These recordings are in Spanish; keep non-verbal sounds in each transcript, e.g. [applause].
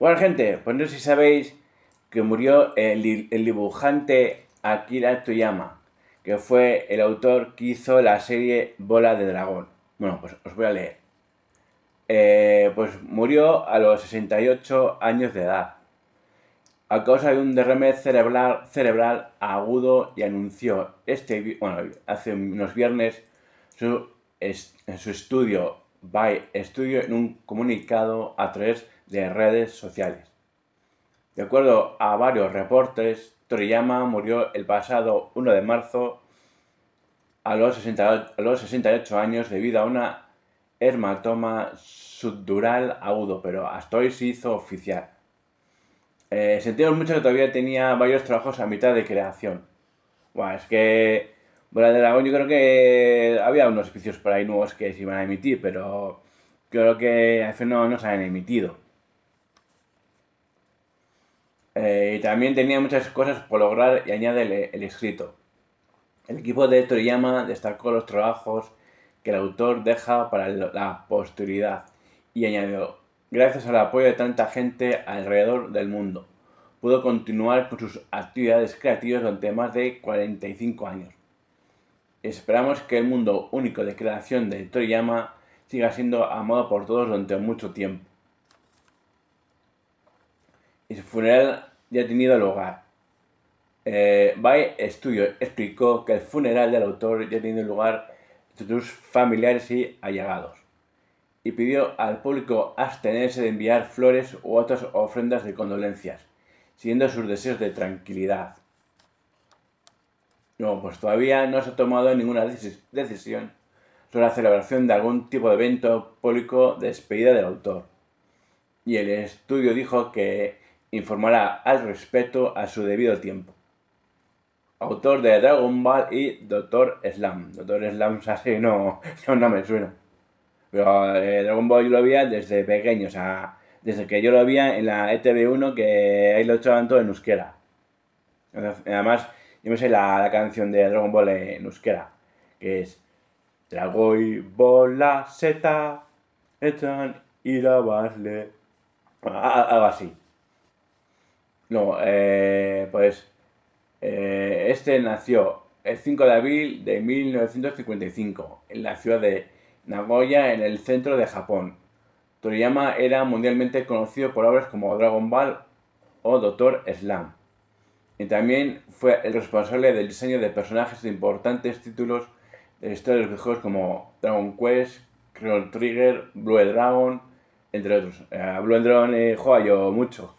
Bueno, gente, pues no sé si sabéis que murió el, dibujante Akira Toyama, que fue el autor que hizo la serie Bola de Dragón. Bueno, pues os voy a leer. Eh, pues murió a los 68 años de edad, a causa de un derrame cerebral, agudo y anunció este, bueno, hace unos viernes en su estudio by estudio en un comunicado a través de de redes sociales. De acuerdo a varios reportes, Toriyama murió el pasado 1 de marzo a los, 68, años debido a una hermatoma subdural agudo, pero hasta hoy se hizo oficial. Eh, sentimos mucho que todavía tenía varios trabajos a mitad de creación. Bueno, es que Bueno, de Dragón yo creo que había unos oficios por ahí nuevos que se iban a emitir, pero creo que no, no se han emitido. Eh, también tenía muchas cosas por lograr y añade el, escrito. El equipo de Toriyama destacó los trabajos que el autor deja para la posteridad y añadió, gracias al apoyo de tanta gente alrededor del mundo, pudo continuar con sus actividades creativas durante más de 45 años. Esperamos que el mundo único de creación de Toriyama siga siendo amado por todos durante mucho tiempo. funeral ya ha tenido lugar. Eh, Studio explicó que el funeral del autor ya tenido lugar entre sus familiares y allegados, y pidió al público abstenerse de enviar flores u otras ofrendas de condolencias, siguiendo sus deseos de tranquilidad. No, pues todavía no se ha tomado ninguna decisión sobre la celebración de algún tipo de evento público de despedida del autor. Y el estudio dijo que informará al respecto a su debido tiempo. Autor de Dragon Ball y Doctor Slam. Doctor Slam así [laughs] no, no, no, me suena. Pero eh, Dragon Ball lo había desde pequeño, o sea, desde que yo lo había en la ETV1 que ahí lo echaban todo en euskera. Además, yo me sé la, canción de Dragon Ball en euskera, que es Dragoy Bola Z, Echan y la Basle. Ah, algo así. No, eh, pues, eh, este nació el 5 de abril de 1955 en la ciudad de Nagoya, en el centro de Japón. Toriyama era mundialmente conocido por obras como Dragon Ball o Doctor Slam. Y también fue el responsable del diseño de personajes de importantes títulos de la historia de los videojuegos como Dragon Quest, Creole Trigger, Blue Dragon, entre otros. Eh, Blue Dragon y eh, yo mucho.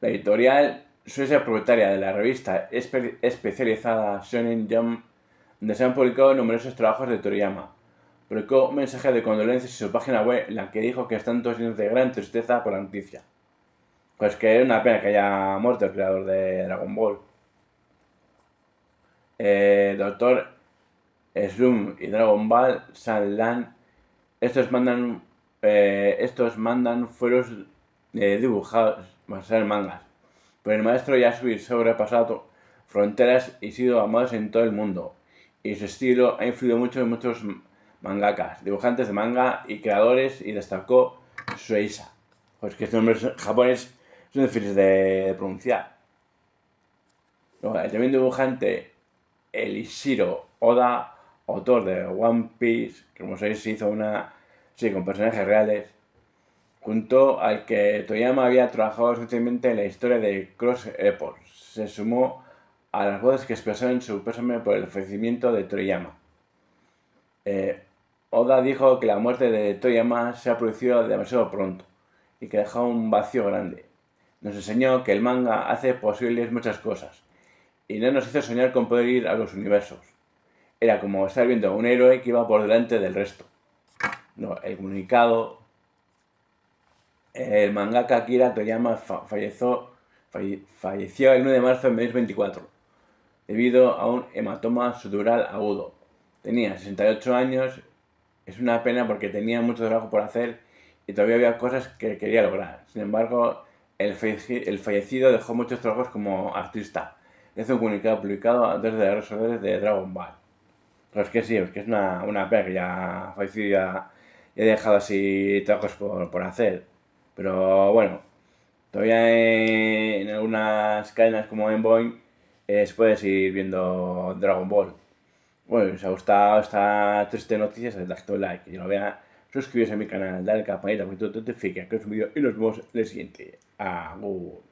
La editorial Suecia propietaria de la revista especializada Shonen Jump, donde se han publicado numerosos trabajos de Toriyama. Publicó un mensaje de condolencias en su página web en la que dijo que están todos llenos de gran tristeza por la noticia. Pues que es una pena que haya muerto el creador de Dragon Ball. Eh, doctor Slum y Dragon Ball Lan. estos mandan, eh, estos mandan fueros de dibujados, ser mangas. Pero el maestro ya ha sobrepasado fronteras y sido amado en todo el mundo. Y su estilo ha influido mucho en muchos mangakas, dibujantes de manga y creadores, y destacó Sueisa. Pues que estos nombres japoneses son difíciles de pronunciar. Luego, el también dibujante Elishiro Oda, autor de One Piece, que como sabéis hizo una sí, con personajes reales, junto al que Toyama había trabajado recientemente en la historia de Cross Airport. Se sumó a las voces que expresaron su pésame por el ofrecimiento de Toyama. Eh, Oda dijo que la muerte de Toyama se ha producido demasiado pronto y que dejó un vacío grande. Nos enseñó que el manga hace posibles muchas cosas y no nos hizo soñar con poder ir a los universos. Era como estar viendo a un héroe que iba por delante del resto. No, el comunicado el mangaka Akira Toriyama falleció, falleció el 9 de marzo de 2024 debido a un hematoma sudural agudo. Tenía 68 años, es una pena porque tenía mucho trabajo por hacer y todavía había cosas que quería lograr. Sin embargo, el, fallecido dejó muchos trabajos como artista. Es un comunicado publicado desde las redes sociales de Dragon Ball. Pues es que sí, es que es una, una pena que ya fallecido y ha dejado así trabajos por, por hacer. Pero bueno, todavía en algunas cadenas como en Boeing eh, se puede seguir viendo Dragon Ball. Bueno, si os ha gustado esta triste noticia, dadle un like, y lo vea, suscribiros a mi canal, dale a la campanita, porque todo te notifica que un vídeo y nos vemos en el siguiente. Agur.